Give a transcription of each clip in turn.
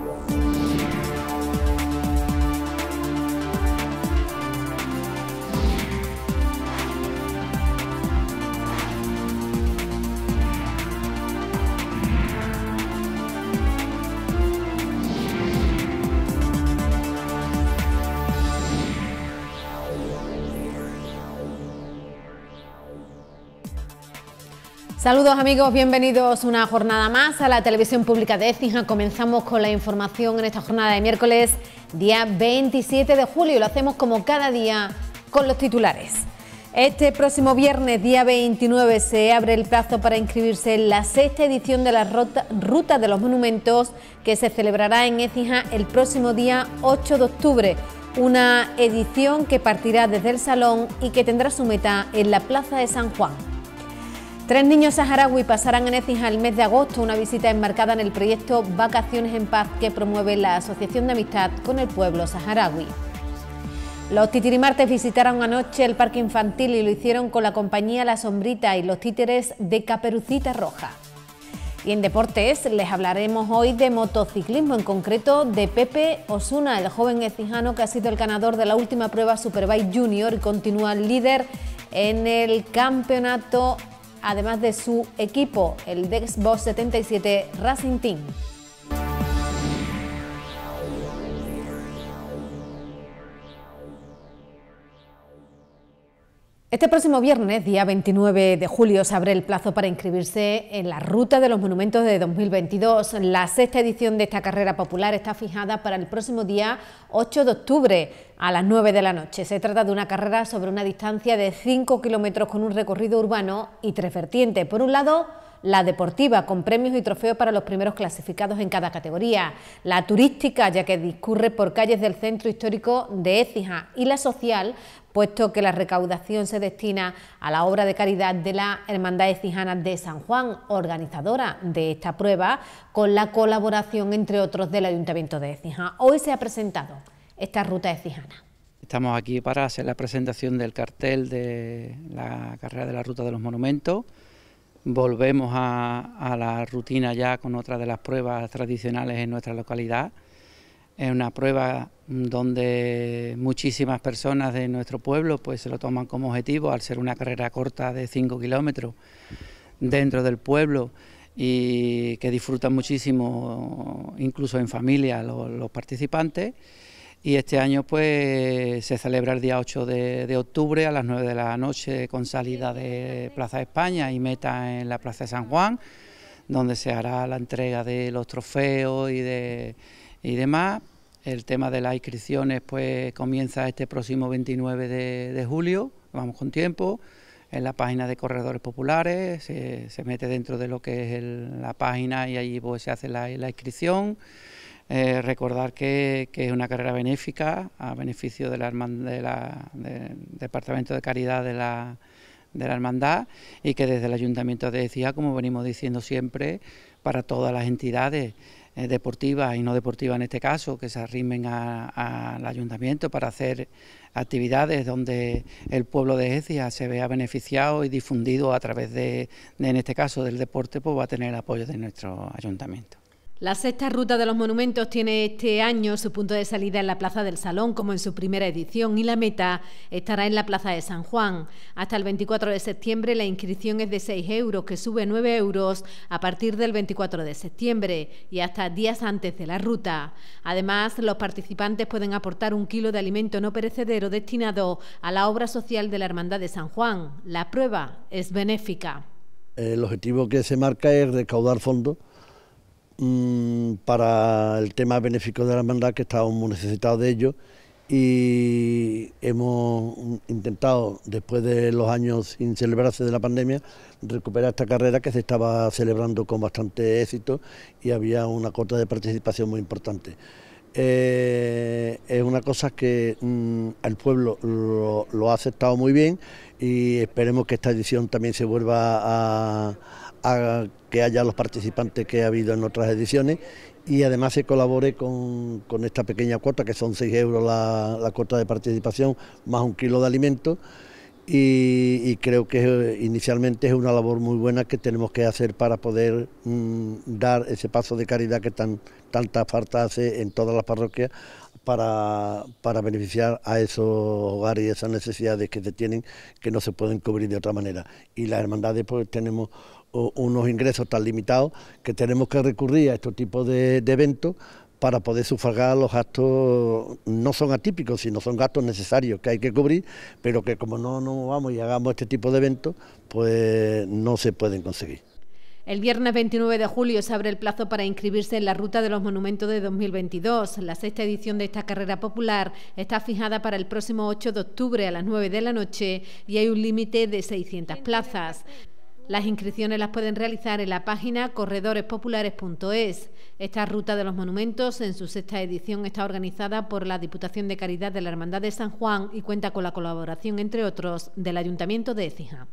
Música Saludos amigos, bienvenidos una jornada más a la televisión pública de Écija. Comenzamos con la información en esta jornada de miércoles, día 27 de julio. Lo hacemos como cada día con los titulares. Este próximo viernes, día 29, se abre el plazo para inscribirse en la sexta edición de la Ruta de los Monumentos que se celebrará en Écija el próximo día 8 de octubre. Una edición que partirá desde el Salón y que tendrá su meta en la Plaza de San Juan. Tres niños saharaui pasarán en Ecija el mes de agosto una visita enmarcada en el proyecto Vacaciones en Paz que promueve la Asociación de Amistad con el pueblo saharaui. Los titirimartes visitaron anoche el parque infantil y lo hicieron con la compañía La Sombrita y los títeres de Caperucita Roja. Y en deportes les hablaremos hoy de motociclismo, en concreto de Pepe Osuna, el joven ecijano que ha sido el ganador de la última prueba Superbike Junior y continúa líder en el campeonato además de su equipo, el Dexbox 77 Racing Team. Este próximo viernes, día 29 de julio, se abre el plazo para inscribirse en la Ruta de los Monumentos de 2022. La sexta edición de esta carrera popular está fijada para el próximo día 8 de octubre a las 9 de la noche. Se trata de una carrera sobre una distancia de 5 kilómetros con un recorrido urbano y tres vertientes. Por un lado, la deportiva, con premios y trofeos para los primeros clasificados en cada categoría, la turística, ya que discurre por calles del centro histórico de Écija, y la social, puesto que la recaudación se destina a la obra de caridad de la Hermandad Ecijana de San Juan, organizadora de esta prueba, con la colaboración, entre otros, del Ayuntamiento de Écija. Hoy se ha presentado esta ruta ecijana. Estamos aquí para hacer la presentación del cartel de la carrera de la Ruta de los Monumentos, volvemos a, la rutina ya con otra de las pruebas tradicionales en nuestra localidad. Es una prueba donde muchísimas personas de nuestro pueblo pues se lo toman como objetivo al ser una carrera corta de 5 kilómetros dentro del pueblo y que disfrutan muchísimo incluso en familia los participantes. Y este año pues se celebra el día 8 de, octubre a las 9 de la noche con salida de Plaza España y meta en la Plaza de San Juan, donde se hará la entrega de los trofeos y, de, y demás. El tema de las inscripciones pues comienza este próximo 29 de, julio, vamos con tiempo en la página de Corredores Populares, se, se mete dentro de lo que es la página y allí pues, se hace la, la inscripción. Eh, recordar que, es una carrera benéfica a beneficio de la, Departamento de Caridad de la, Hermandad y que desde el Ayuntamiento de Ecija, como venimos diciendo siempre, para todas las entidades eh, deportivas y no deportivas en este caso, que se arrimen al Ayuntamiento para hacer actividades donde el pueblo de Ecija se vea beneficiado y difundido a través de, de en este caso, del deporte, pues va a tener el apoyo de nuestro Ayuntamiento. La sexta ruta de los monumentos tiene este año su punto de salida en la Plaza del Salón, como en su primera edición, y la meta estará en la Plaza de San Juan. Hasta el 24 de septiembre la inscripción es de 6 euros, que sube 9 euros a partir del 24 de septiembre y hasta días antes de la ruta. Además, los participantes pueden aportar un kilo de alimento no perecedero destinado a la obra social de la Hermandad de San Juan. La prueba es benéfica. El objetivo que se marca es recaudar fondos Mm, para el tema benéfico de la hermandad, que estábamos muy necesitados de ello y hemos intentado, después de los años sin celebrarse de la pandemia, recuperar esta carrera que se estaba celebrando con bastante éxito y había una cuota de participación muy importante. Eh, es una cosa que mm, el pueblo lo, ha aceptado muy bien y esperemos que esta edición también se vuelva a, a que haya los participantes que ha habido en otras ediciones y además se colabore con, esta pequeña cuota, que son 6 euros la, cuota de participación, más un kilo de alimento... Y, creo que inicialmente es una labor muy buena que tenemos que hacer para poder mm, dar ese paso de caridad que tan, tanta falta hace en todas las parroquias para, para, beneficiar a esos hogares y esas necesidades que se tienen que no se pueden cubrir de otra manera. Y las hermandades pues tenemos unos ingresos tan limitados que tenemos que recurrir a estos tipos de, eventos para poder sufragar los gastos, no son atípicos, sino son gastos necesarios que hay que cubrir, pero que como no nos vamos y hagamos este tipo de eventos, pues no se pueden conseguir. El viernes 29 de julio se abre el plazo para inscribirse en la Ruta de los Monumentos de 2022. La sexta edición de esta carrera popular está fijada para el próximo 8 de octubre a las 9 de la noche y hay un límite de 600 plazas. Las inscripciones las pueden realizar en la página corredorespopulares.es. Esta ruta de los monumentos, en su sexta edición, está organizada por la Diputación de Caridad de la Hermandad de San Juan y cuenta con la colaboración, entre otros, del Ayuntamiento de Écija.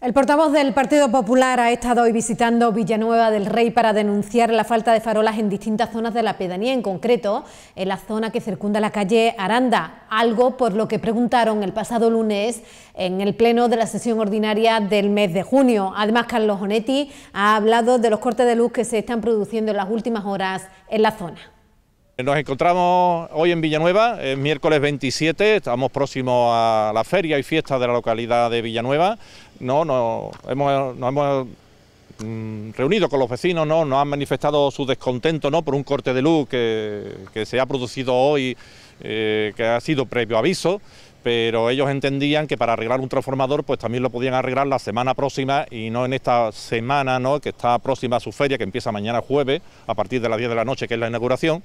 El portavoz del Partido Popular ha estado hoy visitando Villanueva del Rey para denunciar la falta de farolas en distintas zonas de la pedanía, en concreto en la zona que circunda la calle Aranda, algo por lo que preguntaron el pasado lunes en el pleno de la sesión ordinaria del mes de junio. Además, Carlos Onetti ha hablado de los cortes de luz que se están produciendo en las últimas horas en la zona. Nos encontramos hoy en Villanueva, es miércoles 27, estamos próximos a la feria y fiesta de la localidad de Villanueva. No, no, hemos, nos hemos mm, reunido con los vecinos, ¿no? nos han manifestado su descontento ¿no? por un corte de luz que, se ha producido hoy, eh, que ha sido previo aviso pero ellos entendían que para arreglar un transformador pues también lo podían arreglar la semana próxima y no en esta semana ¿no? que está próxima a su feria que empieza mañana jueves a partir de las 10 de la noche que es la inauguración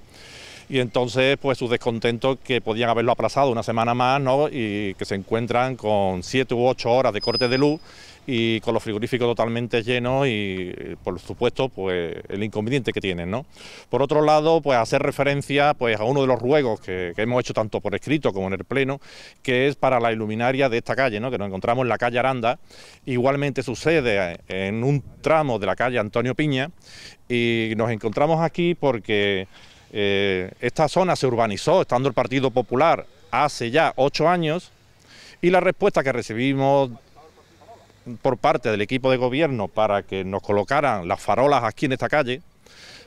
y entonces pues su descontento que podían haberlo aplazado una semana más ¿no? y que se encuentran con siete u ocho horas de corte de luz y con los frigoríficos totalmente llenos y por supuesto pues el inconveniente que tienen ¿no? por otro lado pues hacer referencia pues a uno de los ruegos que, hemos hecho tanto por escrito como en el pleno que es para la iluminaria de esta calle ¿no? que nos encontramos en la calle Aranda igualmente sucede en un tramo de la calle Antonio Piña y nos encontramos aquí porque eh, esta zona se urbanizó estando el Partido Popular hace ya ocho años y la respuesta que recibimos por parte del equipo de gobierno para que nos colocaran las farolas aquí en esta calle,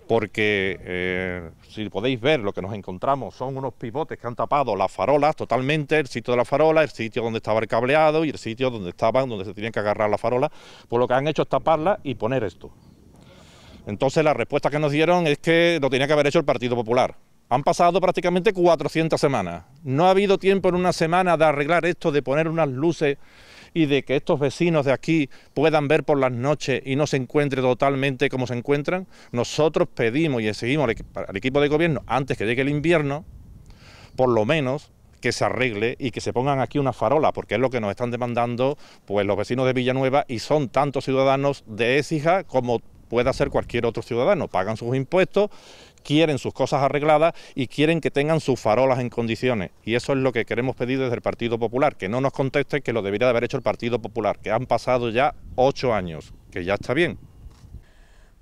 porque eh, si podéis ver lo que nos encontramos son unos pivotes que han tapado las farolas totalmente, el sitio de la farola, el sitio donde estaba el cableado y el sitio donde estaban, donde se tenían que agarrar las farolas, pues lo que han hecho es taparla y poner esto. Entonces la respuesta que nos dieron es que lo tenía que haber hecho el Partido Popular. Han pasado prácticamente 400 semanas. No ha habido tiempo en una semana de arreglar esto, de poner unas luces y de que estos vecinos de aquí puedan ver por las noches y no se encuentre totalmente como se encuentran. Nosotros pedimos y exigimos al equipo de gobierno, antes que llegue el invierno, por lo menos que se arregle y que se pongan aquí una farola, porque es lo que nos están demandando pues los vecinos de Villanueva y son tantos ciudadanos de Écija como puede ser cualquier otro ciudadano. Pagan sus impuestos, quieren sus cosas arregladas y quieren que tengan sus farolas en condiciones. Y eso es lo que queremos pedir desde el Partido Popular, que no nos conteste que lo debería de haber hecho el Partido Popular, que han pasado ya ocho años, que ya está bien.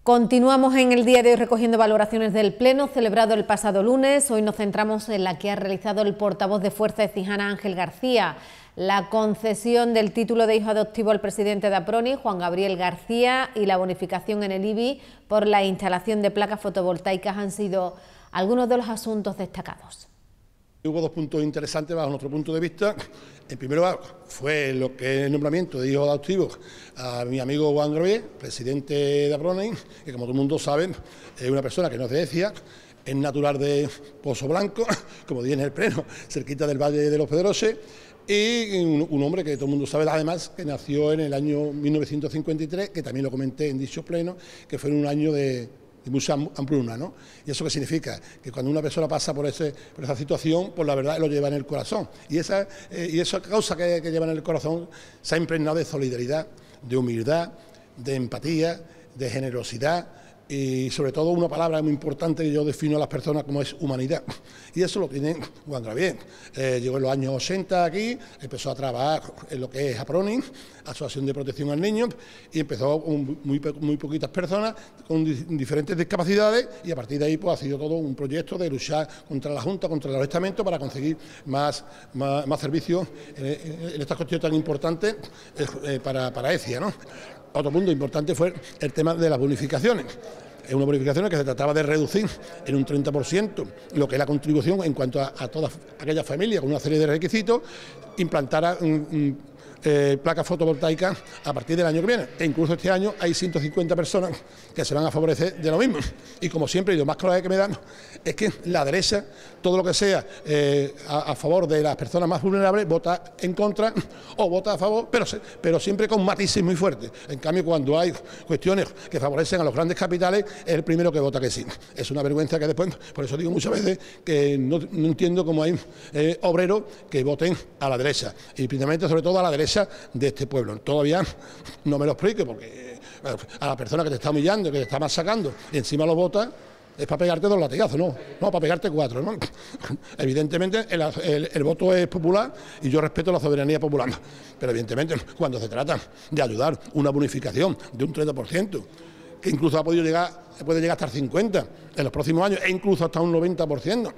Continuamos en el día de hoy recogiendo valoraciones del Pleno celebrado el pasado lunes. Hoy nos centramos en la que ha realizado el portavoz de Fuerza de Cijana, Ángel García la concesión del título de hijo adoptivo al presidente de Aproni, Juan Gabriel García, y la bonificación en el IBI por la instalación de placas fotovoltaicas han sido algunos de los asuntos destacados. Hubo dos puntos interesantes bajo nuestro punto de vista. ...el primero fue lo que el nombramiento de hijo adoptivo... a mi amigo Juan Gabriel, presidente de Aproni, que como todo el mundo sabe, es una persona que no es de es natural de Pozo Blanco, como dice en el pleno, cerquita del Valle de los Pedroses, y un, hombre que todo el mundo sabe, además, que nació en el año 1953, que también lo comenté en dicho pleno, que fue en un año de, mucha hambruna, ¿Y eso qué significa? Que cuando una persona pasa por, ese, por esa situación, pues la verdad lo lleva en el corazón. Y esa, eh, y esa causa que, que lleva en el corazón se ha impregnado de solidaridad, de humildad, de empatía, de generosidad, y sobre todo una palabra muy importante que yo defino a las personas como es humanidad. Y eso lo tiene Juan bien eh, llegó en los años 80 aquí, empezó a trabajar en lo que es APRONI, Asociación de Protección al Niño, y empezó con muy, poquitas personas con diferentes discapacidades y a partir de ahí pues, ha sido todo un proyecto de luchar contra la Junta, contra el arrestamiento para conseguir más, más, servicios en, estas cuestiones tan importantes eh, eh, para, para ECIA. ¿no? Otro punto importante fue el tema de las bonificaciones. Es una bonificación que se trataba de reducir en un 30% lo que es la contribución en cuanto a, todas aquellas familias con una serie de requisitos, implantara... Eh, placas fotovoltaicas a partir del año que viene. E incluso este año hay 150 personas que se van a favorecer de lo mismo. Y como siempre, y lo más clave que me dan es que la derecha, todo lo que sea eh, a, favor de las personas más vulnerables, vota en contra o vota a favor, pero, pero siempre con matices muy fuertes. En cambio, cuando hay cuestiones que favorecen a los grandes capitales, es el primero que vota que sí. Es una vergüenza que después, por eso digo muchas veces que no, entiendo cómo hay eh, obreros que voten a la derecha, y principalmente sobre todo a la derecha de este pueblo. Todavía no me lo explique porque eh, a la persona que te está humillando, que te está masacrando, y encima lo vota, es para pegarte dos latigazos, no, no, para pegarte cuatro. Evidentemente el, voto es popular y yo respeto la soberanía popular, pero evidentemente cuando se trata de ayudar una bonificación de un 30%, que incluso ha podido llegar, puede llegar hasta el 50% en los próximos años e incluso hasta un 90%,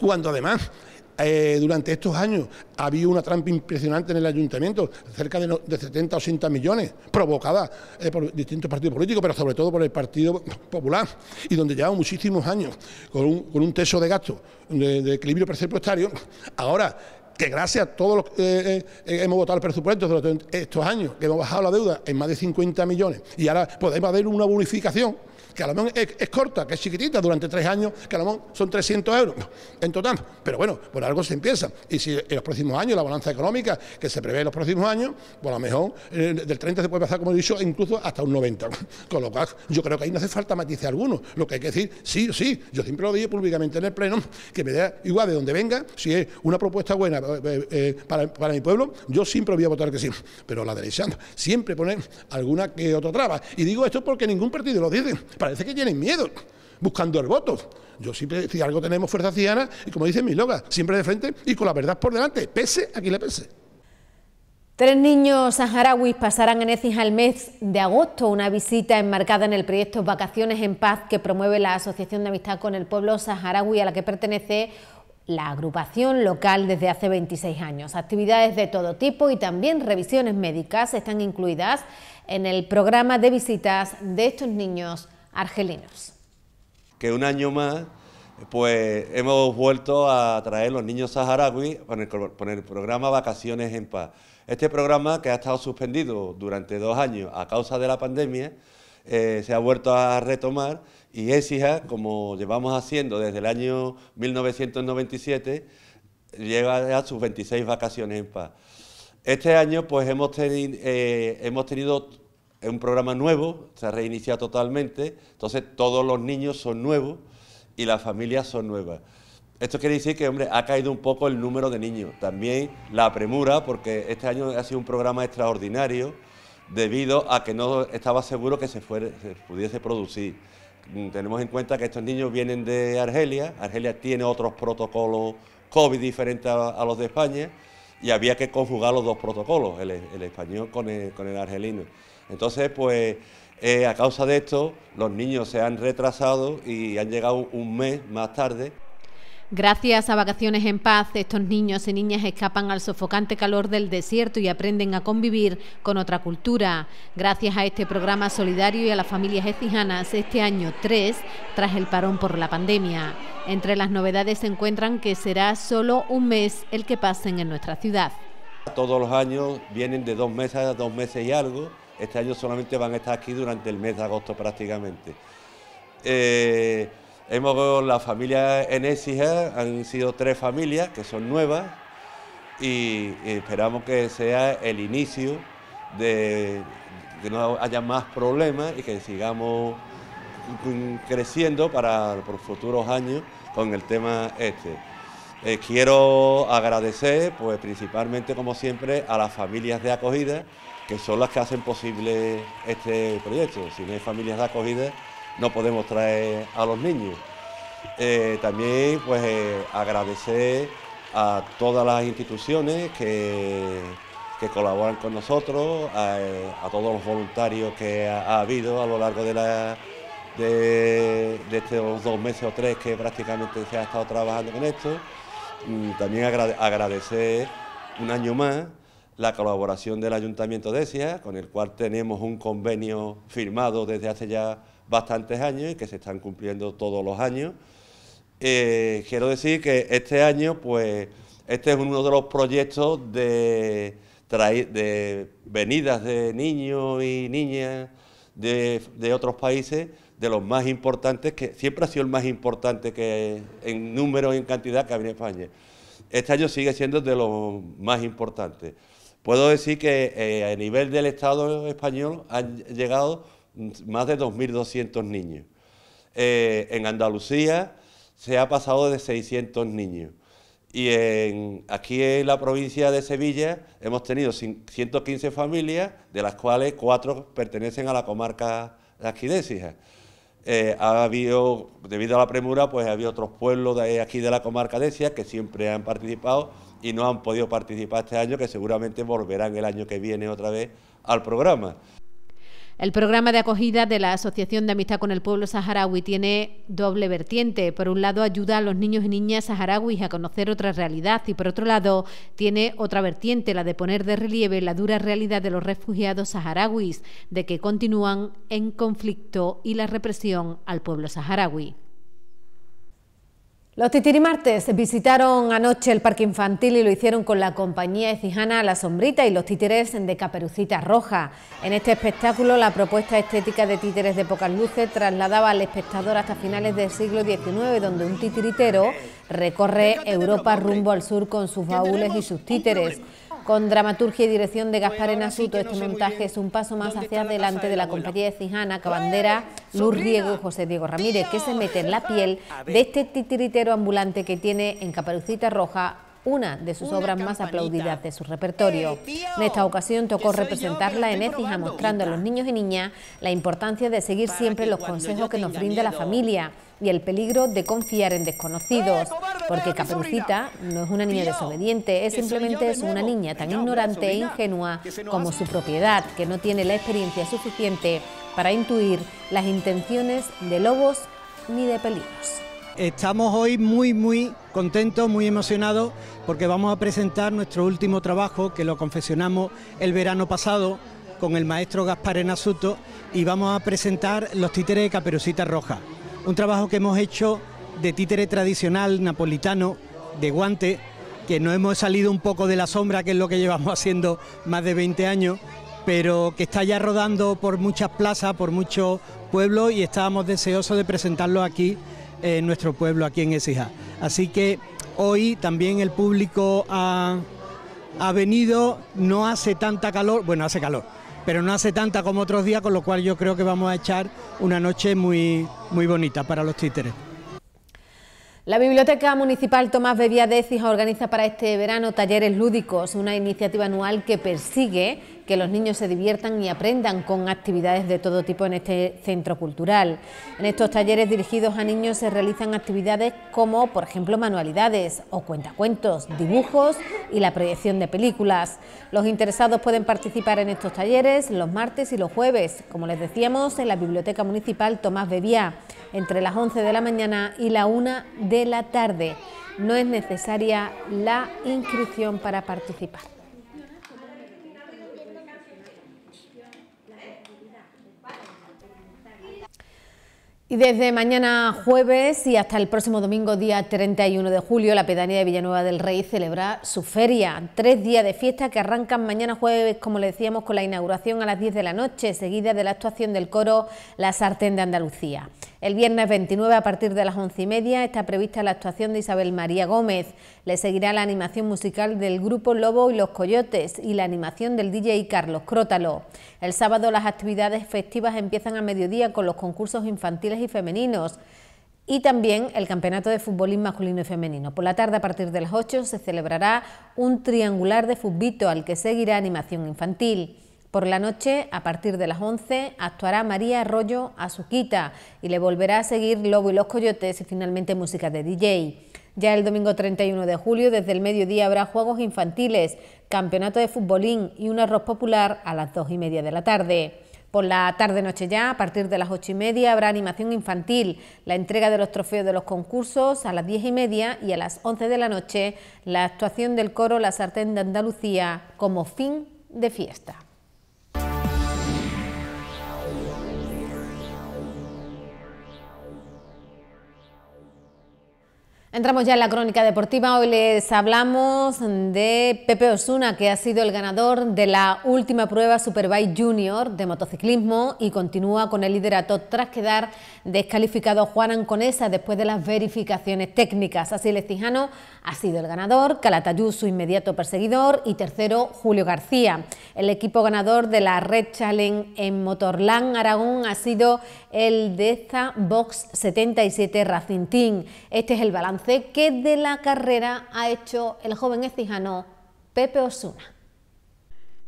cuando además eh, durante estos años ha habido una trampa impresionante en el ayuntamiento, cerca de, 70 o 80 millones, provocada eh, por distintos partidos políticos, pero sobre todo por el Partido Popular, y donde llevamos muchísimos años con un, con teso de gasto de, equilibrio presupuestario, ahora que gracias a todos los que eh, hemos votado el presupuesto durante estos años, que hemos bajado la deuda en más de 50 millones y ahora podemos haber una bonificación que a lo mejor es, corta, que es chiquitita durante tres años, que a lo mejor son 300 euros en total. Pero bueno, por algo se empieza. Y si en los próximos años, la balanza económica que se prevé en los próximos años, pues a lo mejor eh, del 30 se puede pasar, como he dicho, incluso hasta un 90. Con lo cual, yo creo que ahí no hace falta matizar alguno. Lo que hay que decir, sí, sí, yo siempre lo digo públicamente en el Pleno, que me da igual de donde venga, si es una propuesta buena eh, eh, para, para mi pueblo, yo siempre voy a votar que sí. Pero la derecha siempre pone alguna que otra traba. Y digo esto porque ningún partido lo dice parece que tienen miedo, buscando el voto. Yo siempre, si algo tenemos fuerza ciudadana, y como dicen mi loga, siempre de frente y con la verdad por delante, pese a quien le pese. Tres niños saharauis pasarán en Ecis al mes de agosto una visita enmarcada en el proyecto Vacaciones en Paz que promueve la Asociación de Amistad con el Pueblo Saharaui a la que pertenece la agrupación local desde hace 26 años. Actividades de todo tipo y también revisiones médicas están incluidas en el programa de visitas de estos niños argelinos. Que un año más pues hemos vuelto a traer los niños saharauis con el, con el, programa Vacaciones en Paz. Este programa que ha estado suspendido durante dos años a causa de la pandemia, eh, se ha vuelto a retomar y ESIJA, como llevamos haciendo desde el año 1997, ...llega a sus 26 vacaciones en paz. Este año pues hemos, eh, hemos tenido es un programa nuevo, se ha reiniciado totalmente, entonces todos los niños son nuevos y las familias son nuevas. Esto quiere decir que, hombre, ha caído un poco el número de niños. También la premura, porque este año ha sido un programa extraordinario debido a que no estaba seguro que se, pudiese producir. Mm, tenemos en cuenta que estos niños vienen de Argelia, Argelia tiene otros protocolos COVID diferentes a, los de España y había que conjugar los dos protocolos, el, e, español con el argelino. Entonces, pues eh, a causa de esto, los niños se han retrasado y han llegado un mes más tarde. Gracias a Vacaciones en Paz, estos niños y niñas escapan al sofocante calor del desierto y aprenden a convivir con otra cultura. Gracias a este programa solidario y a las familias ecijanas, este año tres... tras el parón por la pandemia. Entre las novedades se encuentran que será solo un mes el que pasen en nuestra ciudad. Todos los años vienen de dos meses a dos meses y algo este año solamente van a estar aquí durante el mes de agosto prácticamente. Eh, hemos la familia en han sido tres familias que son nuevas y, esperamos que sea el inicio de que no haya más problemas y que sigamos creciendo para los futuros años con el tema este. Eh, quiero agradecer, pues principalmente como siempre, a las familias de acogida, que son las que hacen posible este proyecto. Si no hay familias de acogida, no podemos traer a los niños. Eh, también pues eh, agradecer a todas las instituciones que, colaboran con nosotros, a, todos los voluntarios que ha, habido a lo largo de la, de, de estos dos meses o tres que prácticamente se ha estado trabajando en esto. Mm, también agradecer un año más la colaboración del Ayuntamiento de Esia, con el cual tenemos un convenio firmado desde hace ya bastantes años y que se están cumpliendo todos los años. Eh, quiero decir que este año, pues, este es uno de los proyectos de, venidas de niños y niñas de otros países de los más importantes, que siempre ha sido el más importante que en número y en cantidad que había en España. Este año sigue siendo de los más importantes. Puedo decir que eh, a nivel del Estado español han llegado más de 2.200 niños. Eh, en Andalucía se ha pasado de 600 niños. Y en, aquí en la provincia de Sevilla hemos tenido 115 familias, de las cuales cuatro pertenecen a la comarca de Aquidésia... Eh, ha habido, debido a la premura, pues ha habido otros pueblos de aquí de la comarca de Sia que siempre han participado y no han podido participar este año, que seguramente volverán el año que viene otra vez al programa. El programa de acogida de la Asociación de Amistad con el Pueblo Saharaui tiene doble vertiente. Por un lado, ayuda a los niños y niñas saharauis a conocer otra realidad y por otro lado, tiene otra vertiente, la de poner de relieve la dura realidad de los refugiados saharauis, de que continúan en conflicto y la represión al pueblo saharaui. Los titirimartes visitaron anoche el parque infantil y lo hicieron con la compañía Cijana La Sombrita y los títeres de Caperucita Roja. En este espectáculo, la propuesta estética de títeres de pocas luces trasladaba al espectador hasta finales del siglo XIX, donde un titiritero recorre Europa rumbo al sur con sus baúles y sus títeres. Con dramaturgia y dirección de Gaspar Enasuto, este montaje es un paso más hacia adelante de la compañía de Cijana, Cabandera, Luz Riego y José Diego Ramírez, que se mete en la piel de este titiritero ambulante que tiene en Caparucita Roja una de sus obras más aplaudidas de su repertorio. Eh, en esta ocasión tocó representarla en Écija, mostrando a los niños y niñas la importancia de seguir siempre los consejos que nos brinda la familia y el peligro de confiar en desconocidos, eh, porque Caperucita no es una niña desobediente, es simplemente es una niña tan ignorante e ingenua como su propiedad, que no tiene la experiencia suficiente para intuir las intenciones de lobos ni de peligros. Estamos hoy muy, muy contentos, muy emocionados, porque vamos a presentar nuestro último trabajo, que lo confesionamos el verano pasado con el maestro Gaspar Enasuto, y vamos a presentar Los títeres de Caperucita Roja un trabajo que hemos hecho de títere tradicional napolitano, de guante, que no hemos salido un poco de la sombra, que es lo que llevamos haciendo más de 20 años, pero que está ya rodando por muchas plazas, por muchos pueblos y estábamos deseosos de presentarlo aquí en nuestro pueblo, aquí en Ecija. Así que hoy también el público ha, ha venido, no hace tanta calor, bueno, hace calor, pero no hace tanta como otros días, con lo cual yo creo que vamos a echar una noche muy, muy bonita para los títeres. La Biblioteca Municipal Tomás Bebía de organiza para este verano talleres lúdicos, una iniciativa anual que persigue que los niños se diviertan y aprendan con actividades de todo tipo en este centro cultural. En estos talleres dirigidos a niños se realizan actividades como, por ejemplo, manualidades o cuentacuentos, dibujos y la proyección de películas. Los interesados pueden participar en estos talleres los martes y los jueves, como les decíamos, en la Biblioteca Municipal Tomás Bebía, entre las 11 de la mañana y la 1 de la tarde. No es necesaria la inscripción para participar. Y desde mañana jueves y hasta el próximo domingo, día 31 de julio, la pedanía de Villanueva del Rey celebra su feria. Tres días de fiesta que arrancan mañana jueves, como le decíamos, con la inauguración a las 10 de la noche, seguida de la actuación del coro La Sartén de Andalucía. El viernes 29, a partir de las 11 y media, está prevista la actuación de Isabel María Gómez. Le seguirá la animación musical del grupo Lobo y los Coyotes y la animación del DJ Carlos Crótalo. El sábado, las actividades festivas empiezan a mediodía con los concursos infantiles y femeninos y también el Campeonato de fútbolín Masculino y Femenino. Por la tarde, a partir de las 8, se celebrará un triangular de futbito al que seguirá animación infantil. Por la noche, a partir de las 11, actuará María Arroyo Azuquita y le volverá a seguir Lobo y los Coyotes y finalmente música de DJ. Ya el domingo 31 de julio, desde el mediodía, habrá juegos infantiles, campeonato de futbolín y un arroz popular a las 2 y media de la tarde. Por la tarde-noche ya, a partir de las ocho y media, habrá animación infantil, la entrega de los trofeos de los concursos a las diez y media y a las once de la noche la actuación del coro La Sartén de Andalucía como fin de fiesta. Entramos ya en la crónica deportiva. Hoy les hablamos de Pepe Osuna, que ha sido el ganador de la última prueba Superbike Junior de motociclismo y continúa con el liderato tras quedar descalificado Juan Anconesa después de las verificaciones técnicas. Así el Estijano ha sido el ganador, Calatayú su inmediato perseguidor y tercero Julio García. El equipo ganador de la Red Challenge en Motorland Aragón ha sido el de esta Box 77 Racing Team. Este es el balance ¿Qué de la carrera ha hecho el joven ecijano Pepe Osuna.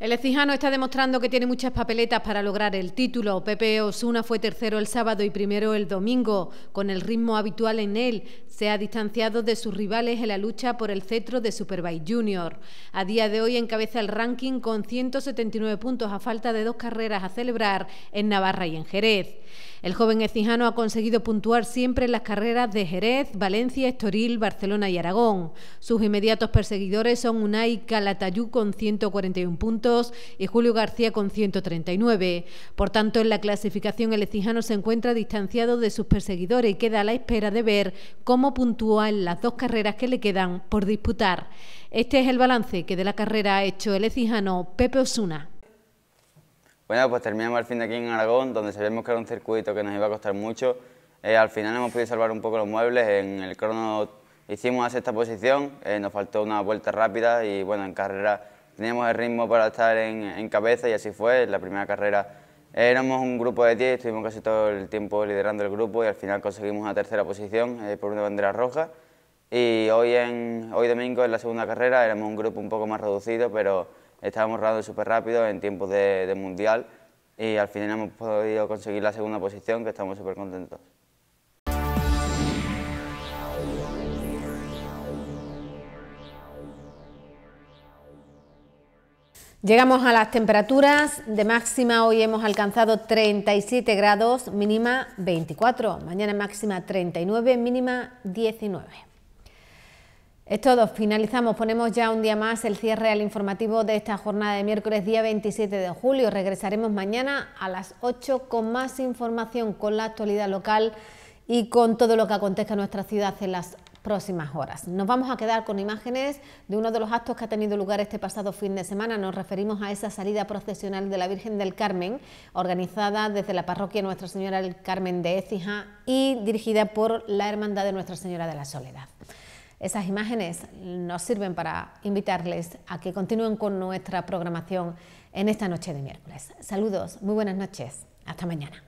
El ecijano está demostrando que tiene muchas papeletas para lograr el título. Pepe Osuna fue tercero el sábado y primero el domingo. Con el ritmo habitual en él, se ha distanciado de sus rivales en la lucha por el cetro de Superbike Junior. A día de hoy encabeza el ranking con 179 puntos a falta de dos carreras a celebrar en Navarra y en Jerez. El joven ecijano ha conseguido puntuar siempre en las carreras de Jerez, Valencia, Estoril, Barcelona y Aragón. Sus inmediatos perseguidores son Unai Calatayú con 141 puntos y Julio García con 139. Por tanto, en la clasificación el ecijano se encuentra distanciado de sus perseguidores y queda a la espera de ver cómo puntúa en las dos carreras que le quedan por disputar. Este es el balance que de la carrera ha hecho el ecijano Pepe Osuna. Bueno, pues terminamos el fin de aquí en Aragón, donde sabíamos que era un circuito que nos iba a costar mucho. Eh, al final hemos podido salvar un poco los muebles, en el crono hicimos la sexta posición, eh, nos faltó una vuelta rápida y bueno, en carrera teníamos el ritmo para estar en, cabeza y así fue. En la primera carrera éramos un grupo de 10, estuvimos casi todo el tiempo liderando el grupo y al final conseguimos la tercera posición eh, por una bandera roja. Y hoy, en, hoy domingo en la segunda carrera éramos un grupo un poco más reducido, pero estábamos rodando súper rápido en tiempos de, mundial y al final hemos podido conseguir la segunda posición, que estamos súper contentos. Llegamos a las temperaturas de máxima, hoy hemos alcanzado 37 grados, mínima 24, mañana máxima 39, mínima 19. Es todo, finalizamos, ponemos ya un día más el cierre al informativo de esta jornada de miércoles día 27 de julio. Regresaremos mañana a las 8 con más información con la actualidad local y con todo lo que acontezca en nuestra ciudad en las próximas horas. Nos vamos a quedar con imágenes de uno de los actos que ha tenido lugar este pasado fin de semana. Nos referimos a esa salida procesional de la Virgen del Carmen, organizada desde la parroquia Nuestra Señora del Carmen de Écija y dirigida por la Hermandad de Nuestra Señora de la Soledad. Esas imágenes nos sirven para invitarles a que continúen con nuestra programación en esta noche de miércoles. Saludos, muy buenas noches, hasta mañana.